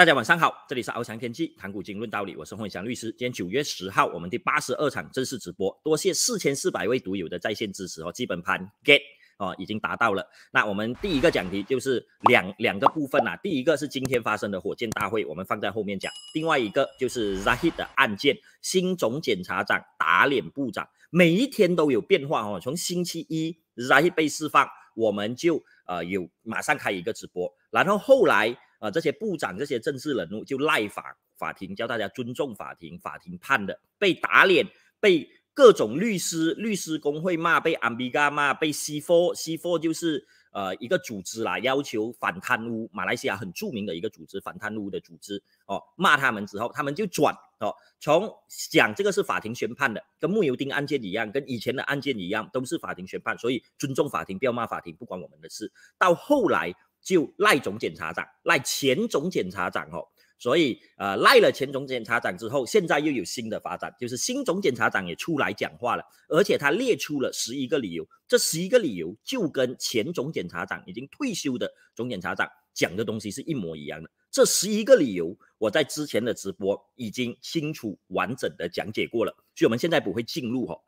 大家晚上好，这里是翱翔天际谈股经论道理，我是凤祥律师。今天九月十号，我们第八十二场正式直播，多谢四千四百位独有的在线支持哦，基本盘 get 哦，已经达到了。那我们第一个讲题就是两两个部分啊，第一个是今天发生的火箭大会，我们放在后面讲；另外一个就是 Zahi 的案件，新总检察长打脸部长，每一天都有变化哦。从星期一 Zahi 被释放，我们就呃有马上开一个直播，然后后来。啊，这些部长、这些政治人物就赖法法庭，叫大家尊重法庭，法庭判的被打脸，被各种律师、律师工会骂，被安比 a 骂，被 c four c four 就是呃一个组织啦，要求反贪污，马来西亚很著名的一个组织，反贪污的组织哦，骂他们之后，他们就转哦，从讲这个是法庭宣判的，跟木油丁案件一样，跟以前的案件一样，都是法庭宣判，所以尊重法庭，不要骂法庭，不关我们的事。到后来。就赖总检察长，赖前总检察长哦，所以呃，赖了前总检察长之后，现在又有新的发展，就是新总检察长也出来讲话了，而且他列出了十一个理由，这十一个理由就跟前总检察长已经退休的总检察长讲的东西是一模一样的，这十一个理由我在之前的直播已经清楚完整的讲解过了，所以我们现在不会进入哦。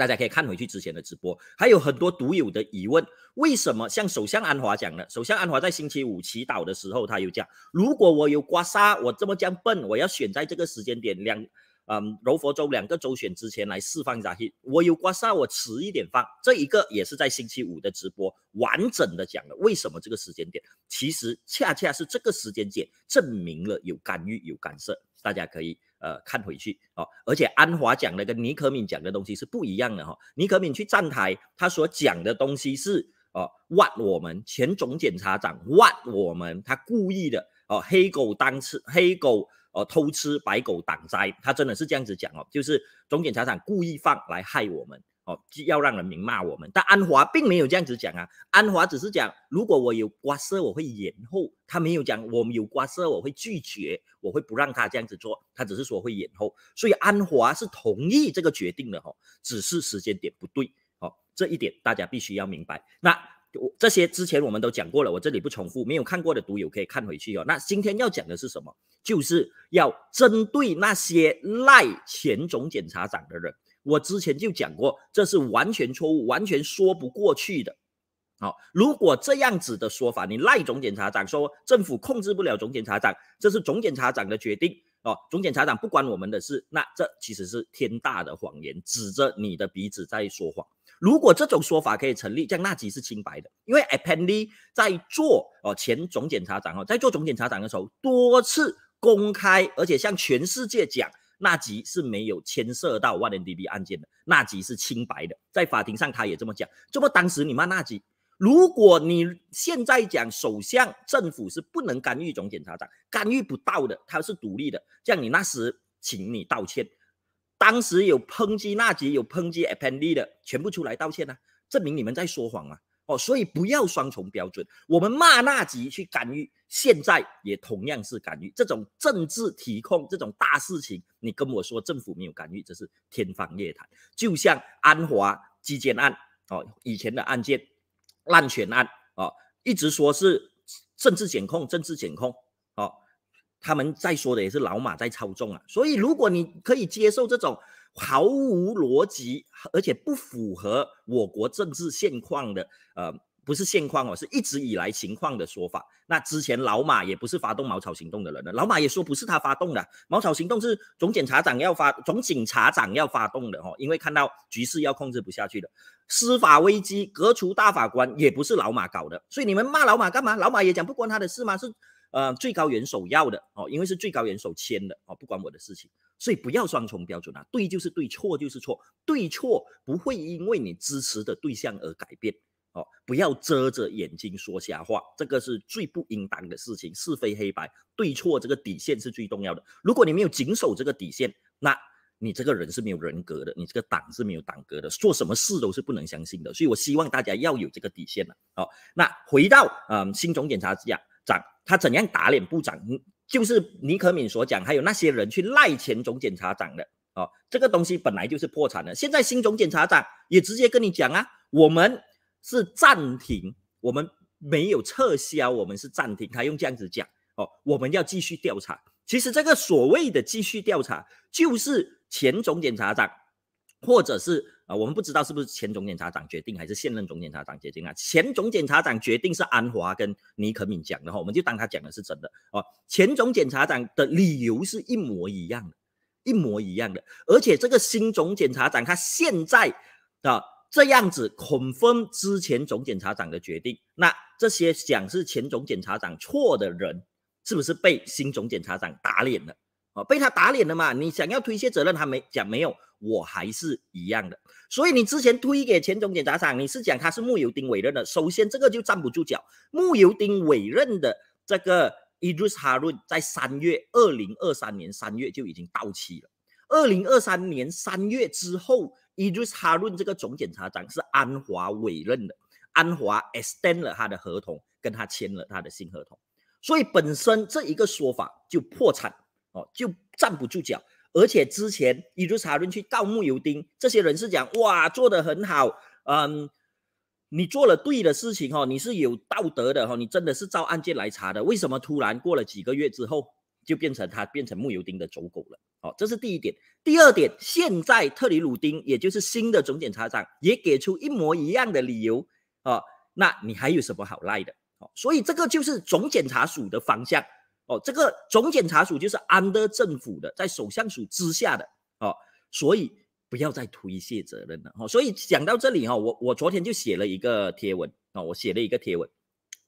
大家可以看回去之前的直播，还有很多独有的疑问。为什么像首相安华讲的，首相安华在星期五祈祷的时候，他有讲，如果我有刮痧，我这么这样笨，我要选在这个时间点两，嗯，柔佛州两个州选之前来释放一下我有刮痧，我迟一点放。这一个也是在星期五的直播完整的讲了为什么这个时间点，其实恰恰是这个时间点证明了有干预有干涉。大家可以。呃，看回去哦，而且安华讲的跟尼克敏讲的东西是不一样的哈。尼克敏去站台，他所讲的东西是哦，挖我们前总检察长挖我们，他故意的哦，黑狗当吃黑狗哦，偷吃白狗挡灾，他真的是这样子讲哦，就是总检察长故意放来害我们。哦，要让人民骂我们，但安华并没有这样子讲啊，安华只是讲如果我有瓜色我会延后，他没有讲我们有瓜色我会拒绝，我会不让他这样子做，他只是说会延后，所以安华是同意这个决定的哈，只是时间点不对哦，这一点大家必须要明白。那我这些之前我们都讲过了，我这里不重复，没有看过的读友可以看回去哦。那今天要讲的是什么？就是要针对那些赖前总检察长的人。我之前就讲过，这是完全错误、完全说不过去的。好，如果这样子的说法，你赖总检察长说政府控制不了总检察长，这是总检察长的决定哦，总检察长不关我们的事，那这其实是天大的谎言，指着你的鼻子在说谎。如果这种说法可以成立，样纳吉是清白的，因为 a p p e n d y 在做哦前总检察长哦，在做总检察长的时候，多次公开而且向全世界讲。纳吉是没有牵涉到万年 DB 案件的，纳吉是清白的，在法庭上他也这么讲。这不当时你骂纳吉，如果你现在讲首相政府是不能干预总检察长，干预不到的，他是独立的。这样你那时，请你道歉。当时有抨击纳吉，有抨击 Append 的，全部出来道歉呢，证明你们在说谎嘛。哦，所以不要双重标准。我们骂那集去干预，现在也同样是干预。这种政治体控，这种大事情，你跟我说政府没有干预，这是天方夜谭。就像安华基建案，哦，以前的案件，滥权案，哦，一直说是政治检控，政治检控，哦，他们在说的也是老马在操纵啊。所以，如果你可以接受这种。毫无逻辑，而且不符合我国政治现况的，呃，不是现况哦，是一直以来情况的说法。那之前老马也不是发动茅草行动的人了，老马也说不是他发动的，茅草行动是总检察长要发，总警察长要发动的哦，因为看到局势要控制不下去了，司法危机，革除大法官也不是老马搞的，所以你们骂老马干嘛？老马也讲不关他的事嘛，是。呃，最高元首要的哦，因为是最高元首签的哦，不关我的事情，所以不要双重标准啊。对就是对，错就是错，对错不会因为你支持的对象而改变哦。不要遮着眼睛说瞎话，这个是最不应当的事情。是非黑白，对错这个底线是最重要的。如果你没有谨守这个底线，那你这个人是没有人格的，你这个党是没有党格的，做什么事都是不能相信的。所以我希望大家要有这个底线了。好，那回到嗯，新总检察长。他怎样打脸部长？就是尼克敏所讲，还有那些人去赖前总检察长的哦。这个东西本来就是破产的，现在新总检察长也直接跟你讲啊，我们是暂停，我们没有撤销，我们是暂停，他用这样子讲哦，我们要继续调查。其实这个所谓的继续调查，就是前总检察长，或者是。啊，我们不知道是不是前总检察长决定，还是现任总检察长决定啊？前总检察长决定是安华跟尼克敏讲的，哈，我们就当他讲的是真的哦。前总检察长的理由是一模一样的，一模一样的，而且这个新总检察长他现在啊这样子恐封之前总检察长的决定，那这些讲是前总检察长错的人，是不是被新总检察长打脸了？哦，被他打脸了嘛？你想要推卸责任，他没讲没有，我还是一样的。所以你之前推给前总检察长，你是讲他是木尤丁委任的，首先这个就站不住脚。木尤丁委任的这个 Irs Harun 在三月二零二三年三月就已经到期了。二零二三年三月之后，Irs Harun 这个总检察长是安华委任的，安华 e x t e n d 了他的合同，跟他签了他的新合同。所以本身这一个说法就破产。哦，就站不住脚，而且之前伊鲁查论去告穆尤丁，这些人是讲哇做的很好，嗯，你做了对的事情哦，你是有道德的哦，你真的是照案件来查的，为什么突然过了几个月之后就变成他变成穆尤丁的走狗了？哦，这是第一点，第二点，现在特里鲁丁也就是新的总检察长也给出一模一样的理由哦，那你还有什么好赖的？哦，所以这个就是总检察署的方向。哦，这个总检察署就是安德政府的，在首相署之下的哦，所以不要再推卸责任了哦。所以讲到这里哈，我我昨天就写了一个贴文啊，我写了一个贴文，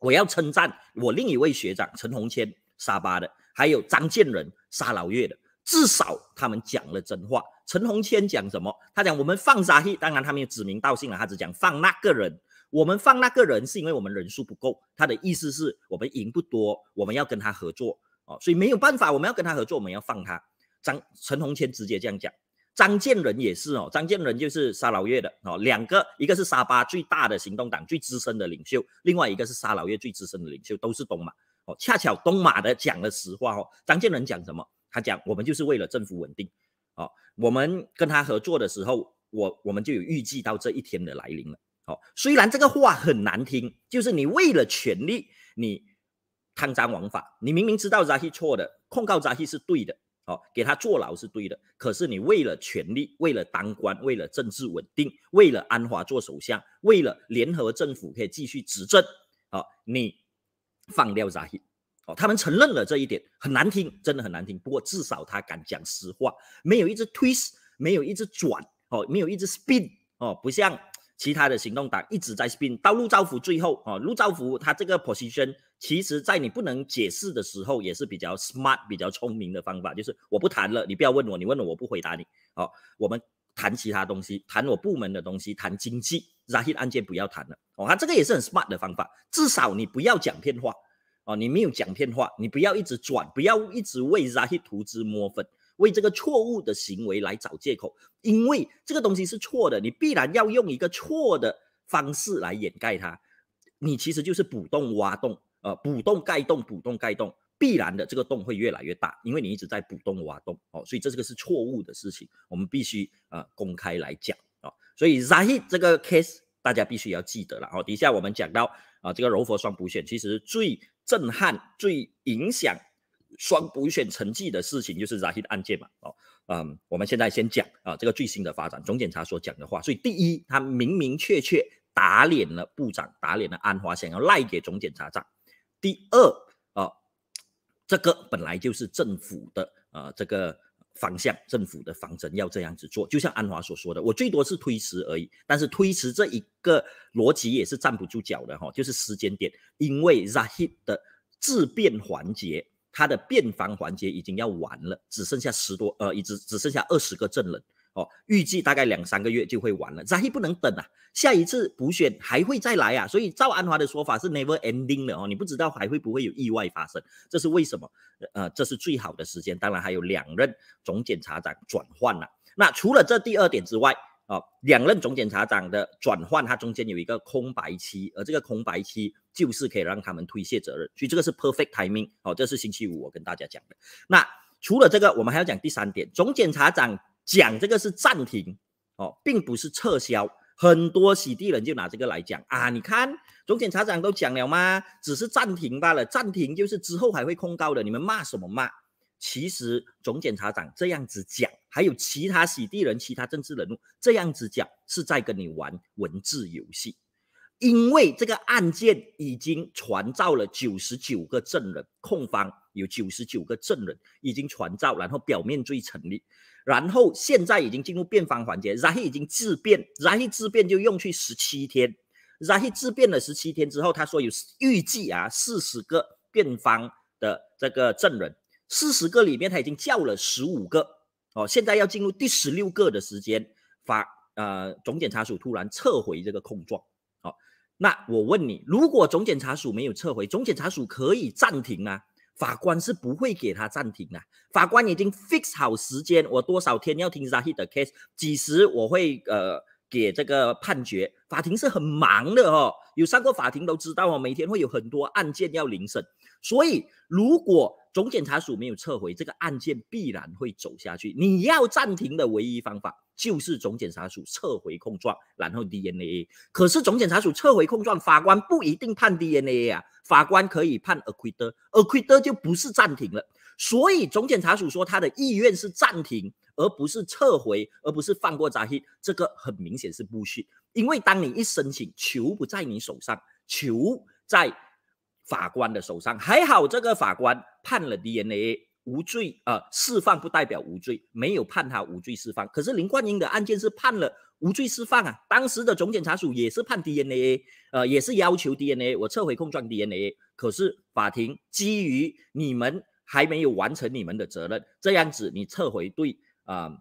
我要称赞我另一位学长陈宏谦沙巴的，还有张建仁沙老岳的，至少他们讲了真话。陈宏谦讲什么？他讲我们放沙器，当然他没有指名道姓啊，他只讲放那个人。我们放那个人是因为我们人数不够，他的意思是，我们赢不多，我们要跟他合作哦，所以没有办法，我们要跟他合作，我们要放他。张陈洪千直接这样讲，张建仁也是哦，张建仁就是沙老越的哦，两个一个是沙巴最大的行动党最资深的领袖，另外一个是沙老越最资深的领袖，都是东马哦，恰巧东马的讲了实话哦，张建仁讲什么？他讲我们就是为了政府稳定哦，我们跟他合作的时候，我我们就有预计到这一天的来临了。哦，虽然这个话很难听，就是你为了权力，你贪赃枉法，你明明知道扎希错的，控告扎希是对的，哦，给他坐牢是对的。可是你为了权力，为了当官，为了政治稳定，为了安华做首相，为了联合政府可以继续执政，哦，你放掉扎希，哦，他们承认了这一点，很难听，真的很难听。不过至少他敢讲实话，没有一只 twist，没有一只转，哦，没有一只 spin，哦，不像。其他的行动党一直在拼，到陆兆福最后啊，陆兆福他这个 position，其实在你不能解释的时候，也是比较 smart、比较聪明的方法，就是我不谈了，你不要问我，你问了我不回答你。哦，我们谈其他东西，谈我部门的东西，谈经济，垃圾案件不要谈了。哦，他这个也是很 smart 的方法，至少你不要讲片话。哦，你没有讲片话，你不要一直转，不要一直为垃圾投脂抹粉。为这个错误的行为来找借口，因为这个东西是错的，你必然要用一个错的方式来掩盖它，你其实就是补洞挖洞，呃，补洞盖洞，补洞盖洞，必然的这个洞会越来越大，因为你一直在补洞挖洞，哦，所以这个是错误的事情，我们必须呃公开来讲啊，所以 Zai h 这个 case 大家必须要记得了哦，底下我们讲到啊这个柔佛双补选，其实最震撼、最影响。双补选成绩的事情，就是 Zahid 案件嘛，哦，嗯，我们现在先讲啊，这个最新的发展，总检察所讲的话，所以第一，他明明确确打脸了部长，打脸了安华，想要赖给总检察长。第二，哦，这个本来就是政府的，啊这个方向，政府的方针要这样子做，就像安华所说的，我最多是推迟而已，但是推迟这一个逻辑也是站不住脚的哈，就是时间点，因为 Zahid 的自变环节。他的辩房环节已经要完了，只剩下十多呃，一只只剩下二十个证人哦，预计大概两三个月就会完了，咱也不能等啊，下一次补选还会再来啊，所以赵安华的说法是 never ending 的哦，你不知道还会不会有意外发生，这是为什么？呃，这是最好的时间，当然还有两任总检察长转换了，那除了这第二点之外。啊，两任总检察长的转换，它中间有一个空白期，而这个空白期就是可以让他们推卸责任，所以这个是 perfect timing。哦，这是星期五我跟大家讲的。那除了这个，我们还要讲第三点，总检察长讲这个是暂停，哦，并不是撤销。很多洗地人就拿这个来讲啊，你看总检察长都讲了吗？只是暂停罢了，暂停就是之后还会控告的，你们骂什么骂？其实，总检察长这样子讲，还有其他洗地人、其他政治人物这样子讲，是在跟你玩文字游戏。因为这个案件已经传召了九十九个证人，控方有九十九个证人已经传召，然后表面罪成立，然后现在已经进入辩方环节，然后已经自辩，然后自辩就用去十七天，然后自辩了十七天之后，他说有预计啊四十个辩方的这个证人。四十个里面他已经叫了十五个哦，现在要进入第十六个的时间，法呃总检察署突然撤回这个控状，哦。那我问你，如果总检察署没有撤回，总检察署可以暂停啊？法官是不会给他暂停的，法官已经 fix 好时间，我多少天要听 z a h i 的 case，几时我会呃给这个判决，法庭是很忙的哦。有上过法庭都知道哦，每天会有很多案件要聆审，所以如果总检察署没有撤回这个案件，必然会走下去。你要暂停的唯一方法就是总检察署撤回控状，然后 DNA。可是总检察署撤回控状，法官不一定判 DNA 啊，法官可以判 a c q u i t t e r a c q u i t t e r 就不是暂停了。所以总检察署说他的意愿是暂停，而不是撤回，而不是放过扎希，这个很明显是不实。因为当你一申请，球不在你手上，球在法官的手上。还好这个法官判了 DNA 无罪，呃，释放不代表无罪，没有判他无罪释放。可是林冠英的案件是判了无罪释放啊，当时的总检察署也是判 DNA，呃，也是要求 DNA 我撤回控状 DNA，可是法庭基于你们还没有完成你们的责任，这样子你撤回对啊。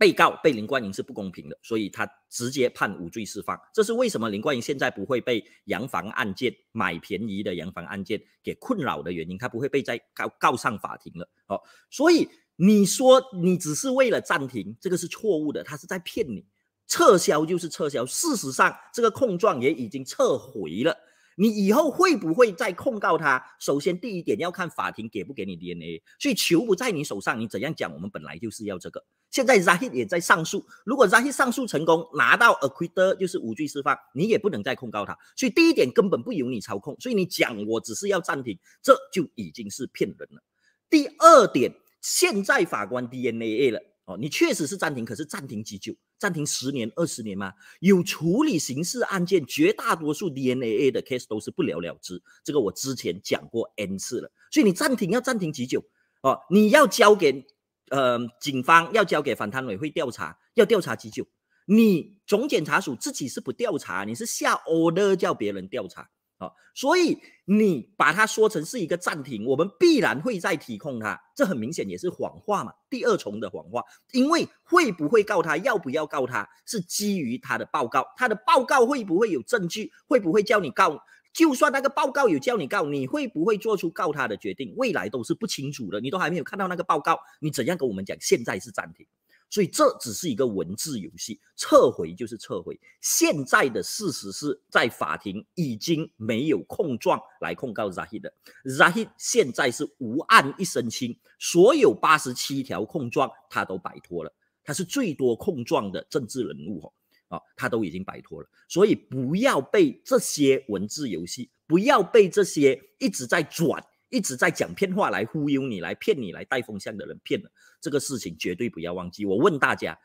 被告被林冠英是不公平的，所以他直接判无罪释放。这是为什么林冠英现在不会被洋房案件、买便宜的洋房案件给困扰的原因，他不会被再告告上法庭了。哦，所以你说你只是为了暂停，这个是错误的，他是在骗你。撤销就是撤销，事实上这个控状也已经撤回了。你以后会不会再控告他？首先第一点要看法庭给不给你 DNA，所以球不在你手上，你怎样讲？我们本来就是要这个。现在 Zahi 也在上诉，如果 Zahi 上诉成功，拿到 acquittal 就是无罪释放，你也不能再控告他。所以第一点根本不由你操控，所以你讲我只是要暂停，这就已经是骗人了。第二点，现在法官 DNA 了哦，你确实是暂停，可是暂停多久？暂停十年、二十年吗？有处理刑事案件，绝大多数 DNA 的 case 都是不了了之。这个我之前讲过 n 次了，所以你暂停要暂停多久？哦，你要交给。呃，警方要交给反贪委会调查，要调查几久？你总检察署自己是不调查，你是下 order 叫别人调查。好，所以你把它说成是一个暂停，我们必然会再提控它，这很明显也是谎话嘛。第二重的谎话，因为会不会告他，要不要告他是基于他的报告，他的报告会不会有证据，会不会叫你告？就算那个报告有叫你告，你会不会做出告他的决定？未来都是不清楚的，你都还没有看到那个报告，你怎样跟我们讲？现在是暂停。所以这只是一个文字游戏，撤回就是撤回。现在的事实是在法庭已经没有控状来控告 z a 扎希的，i 希现在是无案一身轻，所有八十七条控状他都摆脱了，他是最多控状的政治人物哦，啊，他都已经摆脱了。所以不要被这些文字游戏，不要被这些一直在转。一直在讲骗话来忽悠你，来骗你，来带风向的人骗了这个事情，绝对不要忘记。我问大家，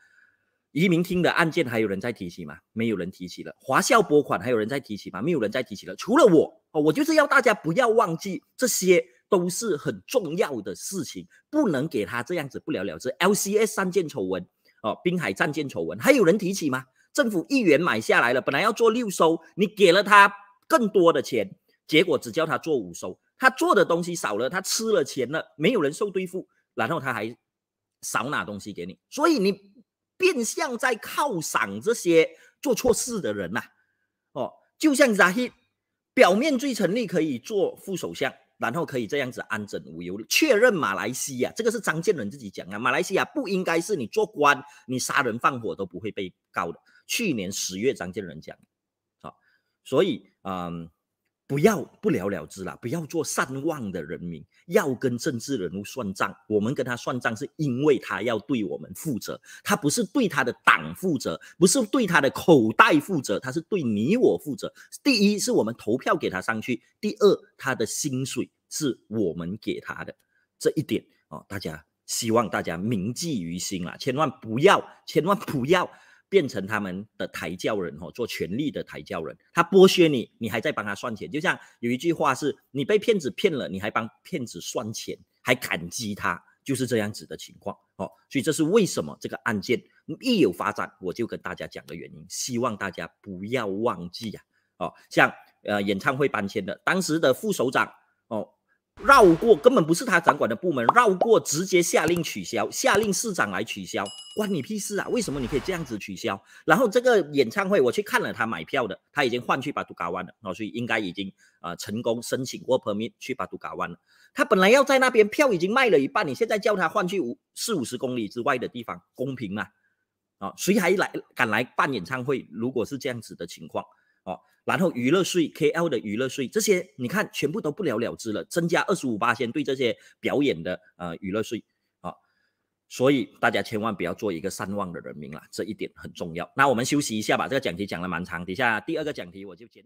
移民厅的案件还有人在提起吗？没有人提起了。华校拨款还有人在提起吗？没有人再提起了。除了我哦，我就是要大家不要忘记，这些都是很重要的事情，不能给他这样子不了了之。L C S 三件丑闻哦，滨海战舰丑闻还有人提起吗？政府一元买下来了，本来要做六艘，你给了他更多的钱，结果只叫他做五艘。他做的东西少了，他吃了钱了，没有人受对付，然后他还少拿东西给你，所以你变相在犒赏这些做错事的人呐。哦，就像扎希，表面最成立可以做副首相，然后可以这样子安枕无忧。确认马来西亚，这个是张建伦自己讲啊。马来西亚不应该是你做官，你杀人放火都不会被告的。去年十月，张建伦讲，好，所以嗯。不要不了了之了，不要做善忘的人民，要跟政治人物算账。我们跟他算账，是因为他要对我们负责，他不是对他的党负责，不是对他的口袋负责，他是对你我负责。第一，是我们投票给他上去；第二，他的薪水是我们给他的。这一点哦，大家希望大家铭记于心啊，千万不要，千万不要。变成他们的抬轿人哦，做权力的抬轿人，他剥削你，你还在帮他算钱，就像有一句话是，你被骗子骗了，你还帮骗子算钱，还感激他，就是这样子的情况哦。所以这是为什么这个案件一有发展，我就跟大家讲个原因，希望大家不要忘记啊。哦，像呃演唱会搬迁的当时的副首长。绕过根本不是他掌管的部门，绕过直接下令取消，下令市长来取消，关你屁事啊？为什么你可以这样子取消？然后这个演唱会我去看了，他买票的，他已经换去巴杜嘎湾了哦，所以应该已经啊成功申请过 permit 去巴杜嘎湾了。他本来要在那边，票已经卖了一半，你现在叫他换去五四五十公里之外的地方，公平吗？啊，谁还来敢来办演唱会？如果是这样子的情况。哦，然后娱乐税，K L 的娱乐税，这些你看全部都不了了之了，增加二十五八千对这些表演的呃娱乐税啊，所以大家千万不要做一个善忘的人民了，这一点很重要。那我们休息一下吧，这个讲题讲了蛮长，底下第二个讲题我就简。